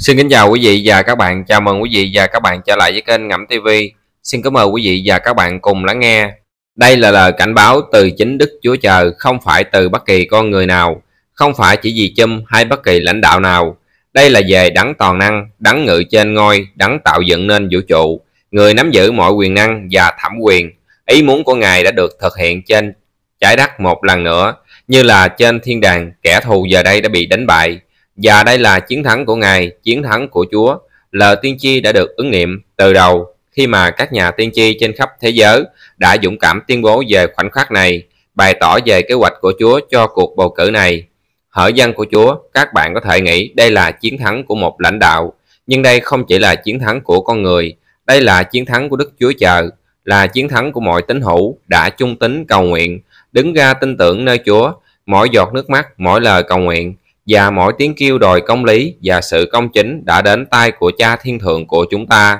Xin kính chào quý vị và các bạn, chào mừng quý vị và các bạn trở lại với kênh Ngẫm TV. Xin cảm ơn quý vị và các bạn cùng lắng nghe. Đây là lời cảnh báo từ chính Đức Chúa Trời, không phải từ bất kỳ con người nào, không phải chỉ vì châm hay bất kỳ lãnh đạo nào. Đây là về đấng toàn năng, đấng ngự trên ngôi, đấng tạo dựng nên vũ trụ, người nắm giữ mọi quyền năng và thẩm quyền. Ý muốn của Ngài đã được thực hiện trên trái đất một lần nữa, như là trên thiên đàng, kẻ thù giờ đây đã bị đánh bại và đây là chiến thắng của Ngài, chiến thắng của Chúa. Lời tiên tri đã được ứng nghiệm từ đầu khi mà các nhà tiên tri trên khắp thế giới đã dũng cảm tuyên bố về khoảnh khắc này, bày tỏ về kế hoạch của Chúa cho cuộc bầu cử này. Hỡi dân của Chúa, các bạn có thể nghĩ đây là chiến thắng của một lãnh đạo, nhưng đây không chỉ là chiến thắng của con người, đây là chiến thắng của Đức Chúa Trời, là chiến thắng của mọi tín hữu đã trung tín cầu nguyện, đứng ra tin tưởng nơi Chúa, mỗi giọt nước mắt, mỗi lời cầu nguyện và mỗi tiếng kêu đòi công lý và sự công chính đã đến tay của cha thiên thượng của chúng ta.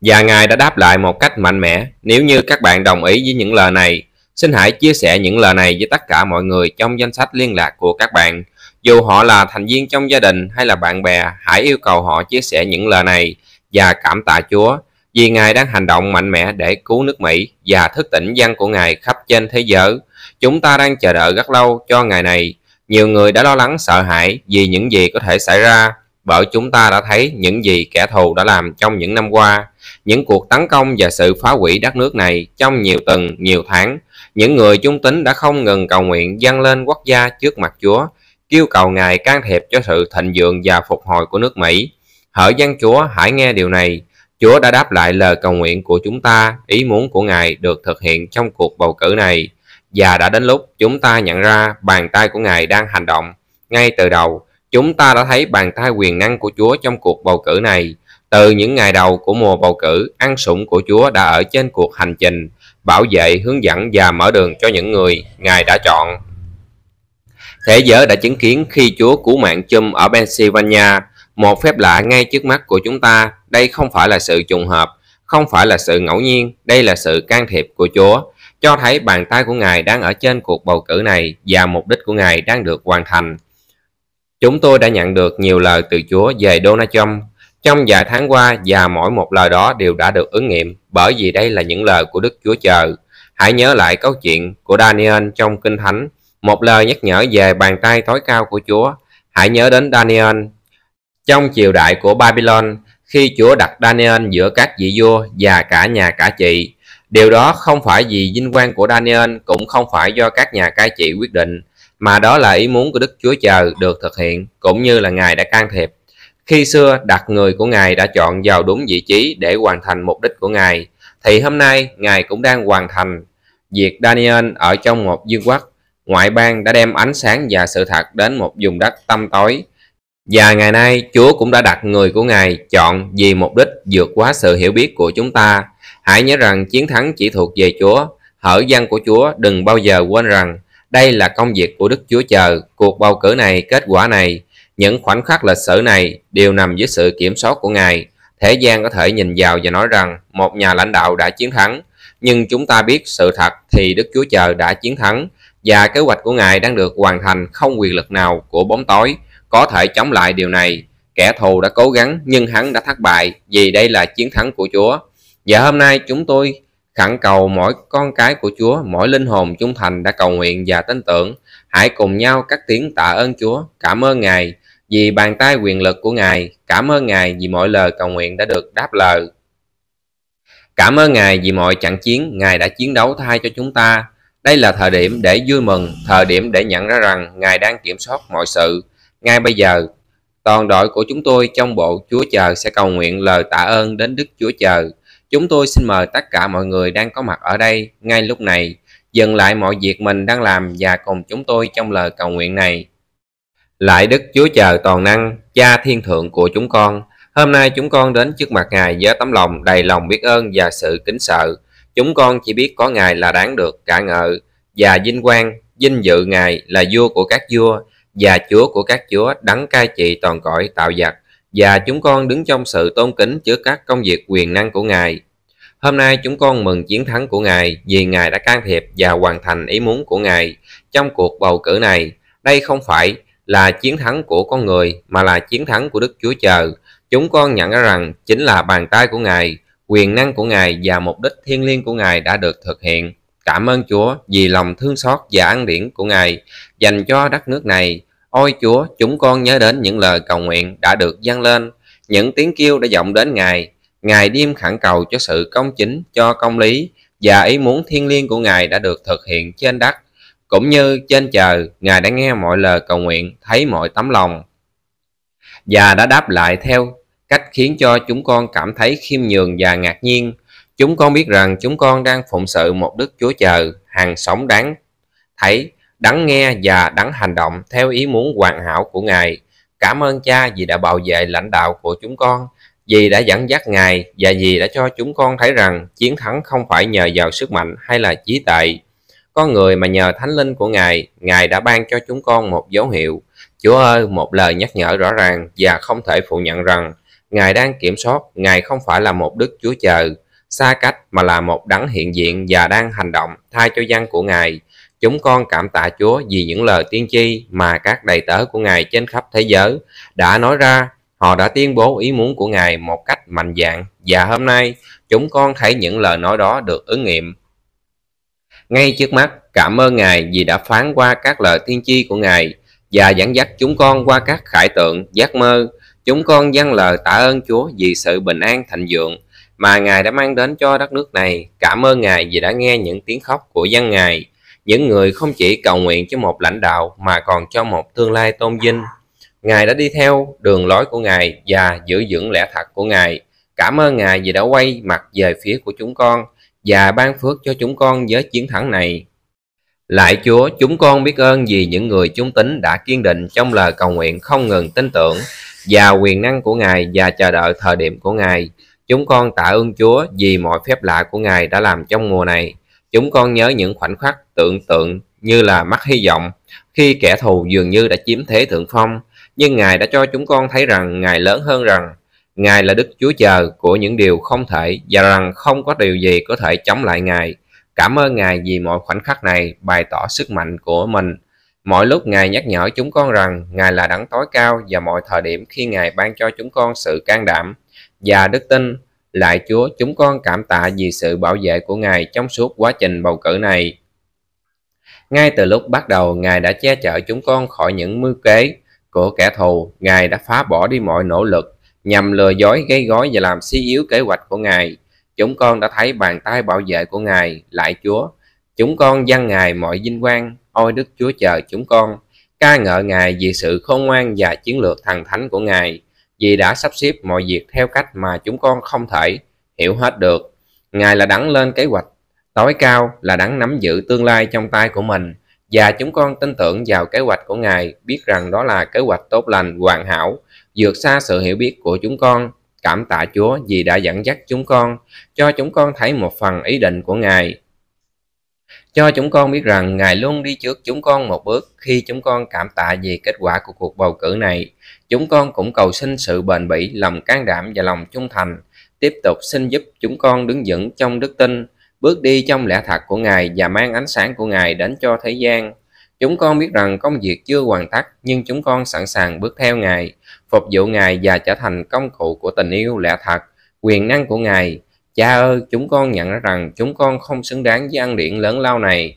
Và Ngài đã đáp lại một cách mạnh mẽ. Nếu như các bạn đồng ý với những lời này, xin hãy chia sẻ những lời này với tất cả mọi người trong danh sách liên lạc của các bạn. Dù họ là thành viên trong gia đình hay là bạn bè, hãy yêu cầu họ chia sẻ những lời này và cảm tạ Chúa vì Ngài đang hành động mạnh mẽ để cứu nước Mỹ và thức tỉnh dân của Ngài khắp trên thế giới. Chúng ta đang chờ đợi rất lâu cho ngày này nhiều người đã lo lắng sợ hãi vì những gì có thể xảy ra bởi chúng ta đã thấy những gì kẻ thù đã làm trong những năm qua, những cuộc tấn công và sự phá hủy đất nước này trong nhiều tuần, nhiều tháng. Những người trung tín đã không ngừng cầu nguyện dâng lên quốc gia trước mặt Chúa, kêu cầu Ngài can thiệp cho sự thịnh vượng và phục hồi của nước Mỹ. Hỡi dân Chúa, hãy nghe điều này. Chúa đã đáp lại lời cầu nguyện của chúng ta, ý muốn của Ngài được thực hiện trong cuộc bầu cử này và đã đến lúc chúng ta nhận ra bàn tay của Ngài đang hành động. Ngay từ đầu, chúng ta đã thấy bàn tay quyền năng của Chúa trong cuộc bầu cử này. Từ những ngày đầu của mùa bầu cử, ăn sủng của Chúa đã ở trên cuộc hành trình, bảo vệ, hướng dẫn và mở đường cho những người Ngài đã chọn. Thế giới đã chứng kiến khi Chúa cứu mạng chum ở Pennsylvania, một phép lạ ngay trước mắt của chúng ta. Đây không phải là sự trùng hợp, không phải là sự ngẫu nhiên, đây là sự can thiệp của Chúa cho thấy bàn tay của Ngài đang ở trên cuộc bầu cử này và mục đích của Ngài đang được hoàn thành. Chúng tôi đã nhận được nhiều lời từ Chúa về Donald Trump trong vài tháng qua và mỗi một lời đó đều đã được ứng nghiệm bởi vì đây là những lời của Đức Chúa Trời. Hãy nhớ lại câu chuyện của Daniel trong Kinh Thánh, một lời nhắc nhở về bàn tay tối cao của Chúa. Hãy nhớ đến Daniel trong triều đại của Babylon khi Chúa đặt Daniel giữa các vị vua và cả nhà cả chị Điều đó không phải vì vinh quang của Daniel cũng không phải do các nhà cai trị quyết định, mà đó là ý muốn của Đức Chúa Trời được thực hiện, cũng như là Ngài đã can thiệp. Khi xưa, đặt người của Ngài đã chọn vào đúng vị trí để hoàn thành mục đích của Ngài, thì hôm nay Ngài cũng đang hoàn thành việc Daniel ở trong một dương quốc ngoại bang đã đem ánh sáng và sự thật đến một vùng đất tăm tối và ngày nay Chúa cũng đã đặt người của Ngài chọn vì mục đích vượt quá sự hiểu biết của chúng ta. Hãy nhớ rằng chiến thắng chỉ thuộc về Chúa. Hỡi dân của Chúa đừng bao giờ quên rằng đây là công việc của Đức Chúa Trời, cuộc bầu cử này, kết quả này, những khoảnh khắc lịch sử này đều nằm dưới sự kiểm soát của Ngài. Thế gian có thể nhìn vào và nói rằng một nhà lãnh đạo đã chiến thắng, nhưng chúng ta biết sự thật thì Đức Chúa Trời đã chiến thắng và kế hoạch của Ngài đang được hoàn thành không quyền lực nào của bóng tối có thể chống lại điều này, kẻ thù đã cố gắng nhưng hắn đã thất bại vì đây là chiến thắng của Chúa. Và hôm nay chúng tôi khẳng cầu mỗi con cái của Chúa, mỗi linh hồn trung thành đã cầu nguyện và tin tưởng, hãy cùng nhau các tiếng tạ ơn Chúa, cảm ơn Ngài vì bàn tay quyền lực của Ngài, cảm ơn Ngài vì mọi lời cầu nguyện đã được đáp lời. Cảm ơn Ngài vì mọi trận chiến Ngài đã chiến đấu thay cho chúng ta. Đây là thời điểm để vui mừng, thời điểm để nhận ra rằng Ngài đang kiểm soát mọi sự. Ngay bây giờ, toàn đội của chúng tôi trong bộ Chúa chờ sẽ cầu nguyện lời tạ ơn đến Đức Chúa chờ Chúng tôi xin mời tất cả mọi người đang có mặt ở đây ngay lúc này dừng lại mọi việc mình đang làm và cùng chúng tôi trong lời cầu nguyện này. Lại Đức Chúa chờ toàn năng, Cha thiên thượng của chúng con, hôm nay chúng con đến trước mặt Ngài với tấm lòng đầy lòng biết ơn và sự kính sợ. Chúng con chỉ biết có Ngài là đáng được cả ngợi và vinh quang, vinh dự Ngài là vua của các vua, và Chúa của các chúa đấng cai trị toàn cõi tạo vật và chúng con đứng trong sự tôn kính trước các công việc quyền năng của Ngài. Hôm nay chúng con mừng chiến thắng của Ngài vì Ngài đã can thiệp và hoàn thành ý muốn của Ngài trong cuộc bầu cử này. Đây không phải là chiến thắng của con người mà là chiến thắng của Đức Chúa Trời. Chúng con nhận ra rằng chính là bàn tay của Ngài, quyền năng của Ngài và mục đích thiêng liêng của Ngài đã được thực hiện. Cảm ơn Chúa vì lòng thương xót và ăn điển của Ngài dành cho đất nước này. Ôi Chúa, chúng con nhớ đến những lời cầu nguyện đã được dâng lên, những tiếng kêu đã vọng đến Ngài. Ngài đêm khẳng cầu cho sự công chính, cho công lý và ý muốn thiên liêng của Ngài đã được thực hiện trên đất. Cũng như trên trời, Ngài đã nghe mọi lời cầu nguyện, thấy mọi tấm lòng và đã đáp lại theo cách khiến cho chúng con cảm thấy khiêm nhường và ngạc nhiên Chúng con biết rằng chúng con đang phụng sự một Đức Chúa Trời, hàng sống đáng thấy, đắng nghe và đắng hành động theo ý muốn hoàn hảo của Ngài. Cảm ơn Cha vì đã bảo vệ lãnh đạo của chúng con, vì đã dẫn dắt Ngài và vì đã cho chúng con thấy rằng chiến thắng không phải nhờ vào sức mạnh hay là trí tuệ. Có người mà nhờ thánh linh của Ngài, Ngài đã ban cho chúng con một dấu hiệu. Chúa ơi, một lời nhắc nhở rõ ràng và không thể phủ nhận rằng Ngài đang kiểm soát, Ngài không phải là một Đức Chúa Trời, xa cách mà là một đấng hiện diện và đang hành động thay cho dân của Ngài. Chúng con cảm tạ Chúa vì những lời tiên tri mà các đầy tớ của Ngài trên khắp thế giới đã nói ra. Họ đã tuyên bố ý muốn của Ngài một cách mạnh dạn và hôm nay chúng con thấy những lời nói đó được ứng nghiệm. Ngay trước mắt, cảm ơn Ngài vì đã phán qua các lời tiên tri của Ngài và dẫn dắt chúng con qua các khải tượng, giác mơ. Chúng con dâng lời tạ ơn Chúa vì sự bình an thịnh vượng mà Ngài đã mang đến cho đất nước này. Cảm ơn Ngài vì đã nghe những tiếng khóc của dân Ngài, những người không chỉ cầu nguyện cho một lãnh đạo mà còn cho một tương lai tôn vinh. Ngài đã đi theo đường lối của Ngài và giữ vững lẽ thật của Ngài. Cảm ơn Ngài vì đã quay mặt về phía của chúng con và ban phước cho chúng con với chiến thắng này. Lạy Chúa, chúng con biết ơn vì những người chúng tính đã kiên định trong lời cầu nguyện không ngừng tin tưởng và quyền năng của Ngài và chờ đợi thời điểm của Ngài. Chúng con tạ ơn Chúa vì mọi phép lạ của Ngài đã làm trong mùa này. Chúng con nhớ những khoảnh khắc tượng tượng như là mắt hy vọng khi kẻ thù dường như đã chiếm thế thượng phong. Nhưng Ngài đã cho chúng con thấy rằng Ngài lớn hơn rằng Ngài là Đức Chúa Trời của những điều không thể và rằng không có điều gì có thể chống lại Ngài. Cảm ơn Ngài vì mọi khoảnh khắc này bày tỏ sức mạnh của mình. Mọi lúc Ngài nhắc nhở chúng con rằng Ngài là đấng tối cao và mọi thời điểm khi Ngài ban cho chúng con sự can đảm, và đức tin lạy Chúa chúng con cảm tạ vì sự bảo vệ của Ngài trong suốt quá trình bầu cử này. Ngay từ lúc bắt đầu, Ngài đã che chở chúng con khỏi những mưu kế của kẻ thù. Ngài đã phá bỏ đi mọi nỗ lực nhằm lừa dối, gây gói và làm suy yếu kế hoạch của Ngài. Chúng con đã thấy bàn tay bảo vệ của Ngài, lạy Chúa. Chúng con dâng Ngài mọi vinh quang, ôi Đức Chúa chờ chúng con. Ca ngợi Ngài vì sự khôn ngoan và chiến lược thần thánh của Ngài vì đã sắp xếp mọi việc theo cách mà chúng con không thể hiểu hết được. Ngài là đắng lên kế hoạch tối cao là đắng nắm giữ tương lai trong tay của mình và chúng con tin tưởng vào kế hoạch của Ngài, biết rằng đó là kế hoạch tốt lành, hoàn hảo, vượt xa sự hiểu biết của chúng con. Cảm tạ Chúa vì đã dẫn dắt chúng con, cho chúng con thấy một phần ý định của Ngài cho chúng con biết rằng Ngài luôn đi trước chúng con một bước khi chúng con cảm tạ về kết quả của cuộc bầu cử này. Chúng con cũng cầu xin sự bền bỉ, lòng can đảm và lòng trung thành. Tiếp tục xin giúp chúng con đứng vững trong đức tin, bước đi trong lẽ thật của Ngài và mang ánh sáng của Ngài đến cho thế gian. Chúng con biết rằng công việc chưa hoàn tất, nhưng chúng con sẵn sàng bước theo Ngài, phục vụ Ngài và trở thành công cụ của tình yêu lẽ thật, quyền năng của Ngài Cha ơi, chúng con nhận ra rằng chúng con không xứng đáng với ăn điện lớn lao này.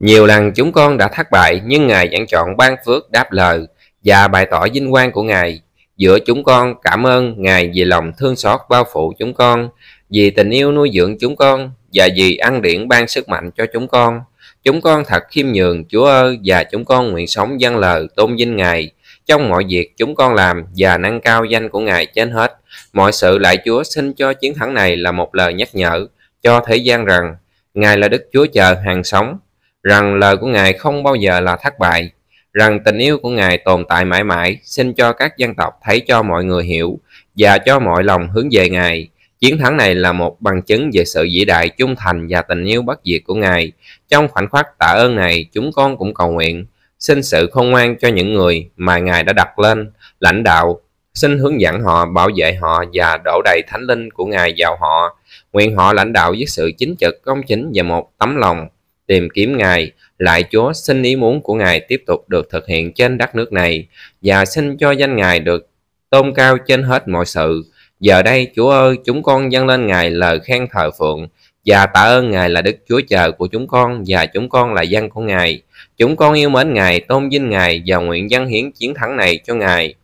Nhiều lần chúng con đã thất bại, nhưng Ngài vẫn chọn ban phước đáp lời và bày tỏ vinh quang của Ngài. Giữa chúng con cảm ơn Ngài vì lòng thương xót bao phủ chúng con, vì tình yêu nuôi dưỡng chúng con và vì ăn điển ban sức mạnh cho chúng con. Chúng con thật khiêm nhường Chúa ơi và chúng con nguyện sống dân lời tôn vinh Ngài trong mọi việc chúng con làm và nâng cao danh của Ngài trên hết. Mọi sự lại Chúa xin cho chiến thắng này là một lời nhắc nhở cho thế gian rằng Ngài là Đức Chúa trời hàng sống, rằng lời của Ngài không bao giờ là thất bại, rằng tình yêu của Ngài tồn tại mãi mãi, xin cho các dân tộc thấy cho mọi người hiểu và cho mọi lòng hướng về Ngài. Chiến thắng này là một bằng chứng về sự vĩ đại, trung thành và tình yêu bất diệt của Ngài. Trong khoảnh khắc tạ ơn này, chúng con cũng cầu nguyện xin sự khôn ngoan cho những người mà Ngài đã đặt lên lãnh đạo, xin hướng dẫn họ, bảo vệ họ và đổ đầy thánh linh của Ngài vào họ. Nguyện họ lãnh đạo với sự chính trực, công chính và một tấm lòng tìm kiếm Ngài, lại Chúa xin ý muốn của Ngài tiếp tục được thực hiện trên đất nước này và xin cho danh Ngài được tôn cao trên hết mọi sự. Giờ đây, Chúa ơi, chúng con dâng lên Ngài lời khen thờ phượng và tạ ơn Ngài là Đức Chúa Trời của chúng con và chúng con là dân của Ngài. Chúng con yêu mến Ngài, tôn vinh Ngài và nguyện dân hiến chiến thắng này cho Ngài.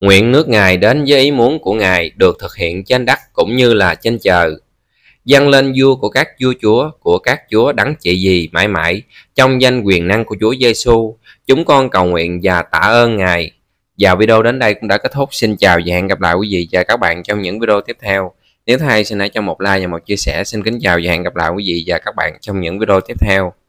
Nguyện nước Ngài đến với ý muốn của Ngài được thực hiện trên đất cũng như là trên trời. Dâng lên vua của các vua chúa, của các chúa đấng trị gì mãi mãi, trong danh quyền năng của Chúa Giêsu, chúng con cầu nguyện và tạ ơn Ngài. Và video đến đây cũng đã kết thúc. Xin chào và hẹn gặp lại quý vị và các bạn trong những video tiếp theo. Nếu thấy hay xin hãy cho một like và một chia sẻ. Xin kính chào và hẹn gặp lại quý vị và các bạn trong những video tiếp theo.